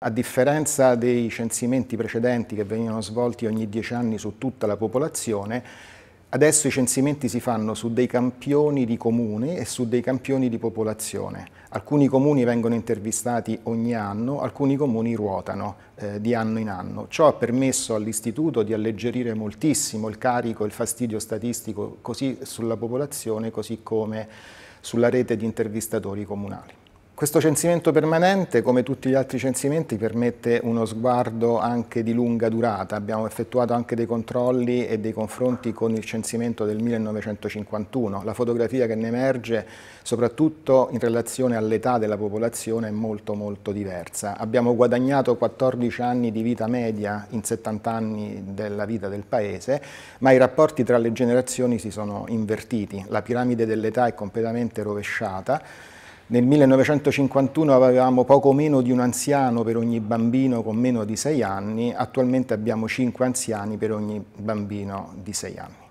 A differenza dei censimenti precedenti che venivano svolti ogni dieci anni su tutta la popolazione, adesso i censimenti si fanno su dei campioni di comuni e su dei campioni di popolazione. Alcuni comuni vengono intervistati ogni anno, alcuni comuni ruotano eh, di anno in anno. Ciò ha permesso all'Istituto di alleggerire moltissimo il carico e il fastidio statistico così sulla popolazione così come sulla rete di intervistatori comunali. Questo censimento permanente, come tutti gli altri censimenti, permette uno sguardo anche di lunga durata. Abbiamo effettuato anche dei controlli e dei confronti con il censimento del 1951. La fotografia che ne emerge, soprattutto in relazione all'età della popolazione, è molto molto diversa. Abbiamo guadagnato 14 anni di vita media in 70 anni della vita del Paese, ma i rapporti tra le generazioni si sono invertiti. La piramide dell'età è completamente rovesciata nel 1951 avevamo poco meno di un anziano per ogni bambino con meno di 6 anni, attualmente abbiamo 5 anziani per ogni bambino di 6 anni.